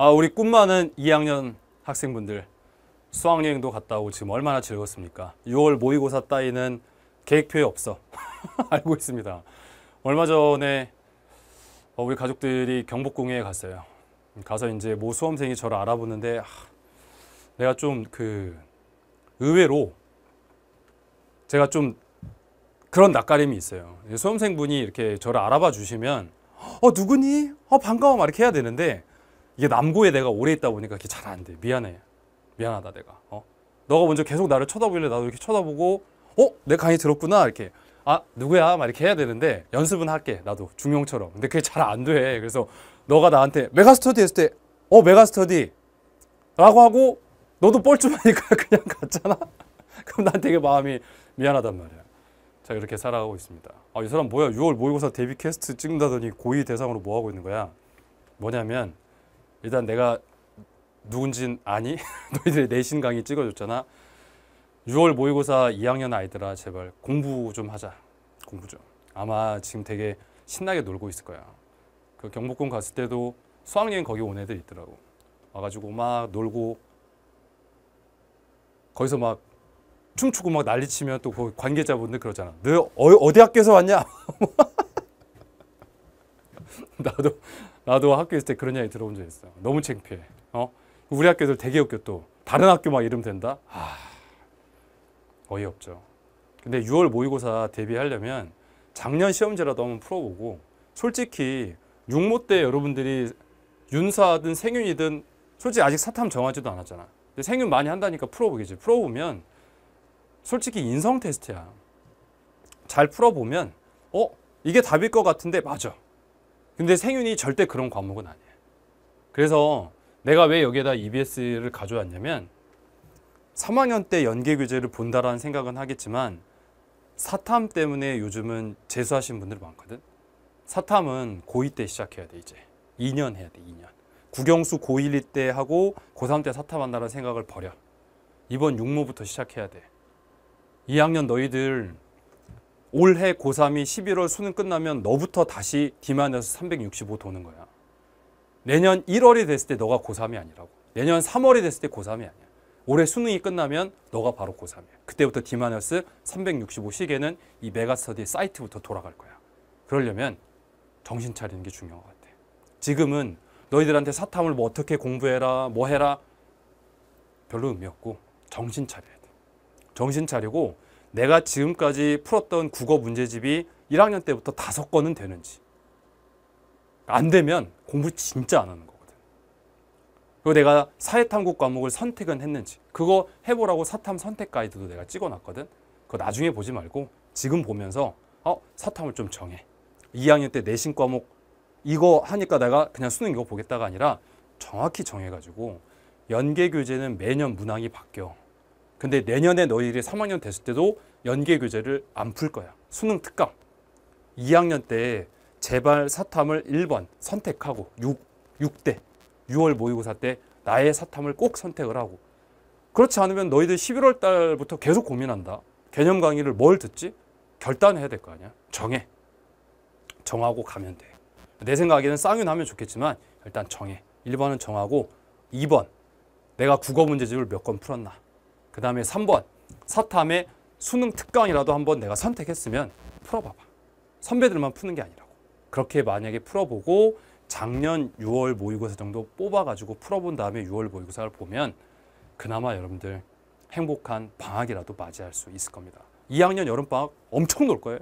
아, 우리 꿈 많은 2학년 학생분들 수학여행도 갔다 오고 지금 얼마나 즐겁습니까? 6월 모의고사 따위는 계획표에 없어. 알고 있습니다. 얼마 전에 어, 우리 가족들이 경복궁에 갔어요. 가서 이제 모 수험생이 저를 알아보는데 내가 좀 그 의외로 제가 좀 그런 낯가림이 있어요. 수험생분이 이렇게 저를 알아봐 주시면 어 누구니? 어 반가워 막 이렇게 해야 되는데 이게 남고에 내가 오래 있다 보니까 이게 잘 안 돼. 미안해. 미안하다 내가. 어? 너가 먼저 계속 나를 쳐다보길래 나도 이렇게 쳐다보고 어? 내 강의 들었구나 이렇게 아 누구야? 막 이렇게 해야 되는데 연습은 할게 나도 중용처럼 근데 그게 잘 안 돼. 그래서 너가 나한테 메가스터디 했을 때어 메가스터디 라고 하고 너도 뻘쭘하니까 그냥 갔잖아. 그럼 난 되게 마음이 미안하단 말이야. 자 이렇게 살아가고 있습니다. 아 이 사람 뭐야 6월 모의고사 데뷔 캐스트 찍는다더니 고의 대상으로 뭐 하고 있는 거야? 뭐냐면 일단 내가 누군진 아니? 너희들 내신 강의 찍어줬잖아. 6월 모의고사 2학년 아이들아 제발 공부 좀 하자. 공부 좀. 아마 지금 되게 신나게 놀고 있을 거야. 그 경복궁 갔을 때도 수학여행 거기 온 애들 있더라고. 와가지고 막 놀고 거기서 막 춤추고 막 난리치면 또 그 관계자분들 그러잖아. 너 어, 어디 학교에서 왔냐? 나도 나도 학교 있을 때 그런 이야기 들어본 적 있어. 너무 창피해. 어? 우리 학교 들대게 웃겨 또. 다른 학교 막 이름 된다? 아, 어이없죠. 근데 6월 모의고사 대비하려면 작년 시험지라도 한번 풀어보고 솔직히 6모때 여러분들이 윤사든 생윤이든 솔직히 아직 사탐 정하지도 않았잖아. 근데 생윤 많이 한다니까 풀어보겠지. 풀어보면 솔직히 인성 테스트야. 잘 풀어보면 어? 이게 답일 것 같은데 맞아. 근데 생윤이 절대 그런 과목은 아니에요. 그래서 내가 왜 여기에다 EBS를 가져왔냐면 3학년 때 연계 교재를 본다라는 생각은 하겠지만 사탐 때문에 요즘은 재수하신 분들 많거든. 사탐은 고2 때 시작해야 돼 이제. 2년 해야 돼 2년. 국영수 고1 때 하고 고3 때 사탐한다는 생각을 버려. 이번 육모부터 시작해야 돼. 2학년 너희들 올해 고3이 11월 수능 끝나면 너부터 다시 디마너스365 도는 거야. 내년 1월이 됐을 때 너가 고3이 아니라고. 내년 3월이 됐을 때 고3이 아니야. 올해 수능이 끝나면 너가 바로 고3이야. 그때부터 디365 시계는 이 메가스터디 사이트부터 돌아갈 거야. 그러려면 정신 차리는 게 중요한 것 같아. 지금은 너희들한테 사탐을 뭐 어떻게 공부해라, 뭐 해라 별로 의미 없고 정신 차려야 돼. 정신 차리고 내가 지금까지 풀었던 국어 문제집이 1학년 때부터 다섯 건은 되는지 안 되면 공부 진짜 안 하는 거거든 그리고 내가 사회탐구 과목을 선택은 했는지 그거 해보라고 사탐 선택 가이드도 내가 찍어놨거든 그거 나중에 보지 말고 지금 보면서 어 사탐을 좀 정해 2학년 때 내신 과목 이거 하니까 내가 그냥 수능 이거 보겠다가 아니라 정확히 정해가지고 연계 교재는 매년 문항이 바뀌어 근데 내년에 너희들이 3학년 됐을 때도 연계 교재를 안 풀 거야. 수능 특강. 2학년 때 제발 사탐을 1번 선택하고 6, 6대 6월 모의고사 때 나의 사탐을 꼭 선택을 하고 그렇지 않으면 너희들 11월 달부터 계속 고민한다. 개념 강의를 뭘 듣지? 결단해야 될 거 아니야. 정해. 정하고 가면 돼. 내 생각에는 쌍윤 하면 좋겠지만 일단 정해. 1번은 정하고 2번 내가 국어 문제집을 몇 권 풀었나. 그 다음에 3번 사탐의 수능 특강이라도 한번 내가 선택했으면 풀어봐봐. 선배들만 푸는 게 아니라고. 그렇게 만약에 풀어보고 작년 6월 모의고사 정도 뽑아가지고 풀어본 다음에 6월 모의고사를 보면 그나마 여러분들 행복한 방학이라도 맞이할 수 있을 겁니다. 2학년 여름방학 엄청 놀 거예요.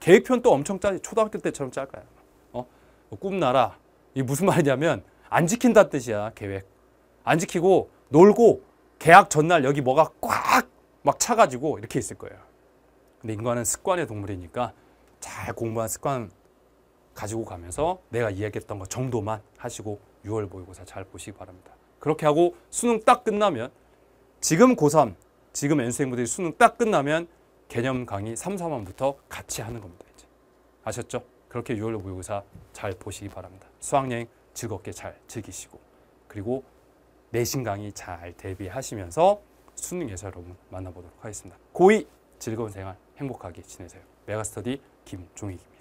계획표는 또 엄청 짜, 초등학교 때처럼 짤 거야. 어? 뭐 꿈나라. 이게 무슨 말이냐면 안지킨다 뜻이야, 계획. 안 지키고 놀고 계약 전날 여기 뭐가 꽉 막 차가지고 이렇게 있을 거예요. 근데 인간은 습관의 동물이니까 잘 공부한 습관 가지고 가면서 내가 이야기했던 것 정도만 하시고 6월 모의고사 잘 보시기 바랍니다. 그렇게 하고 수능 딱 끝나면 지금 고3, 지금 연수생분들이 수능 딱 끝나면 개념 강의 3, 4만부터 같이 하는 겁니다. 이제. 아셨죠? 그렇게 6월 모의고사 잘 보시기 바랍니다. 수학여행 즐겁게 잘 즐기시고 그리고 내신 강의 잘 대비하시면서 수능에서 여러분 만나보도록 하겠습니다. 고이 즐거운 생활 행복하게 지내세요. 메가스터디 김종익입니다.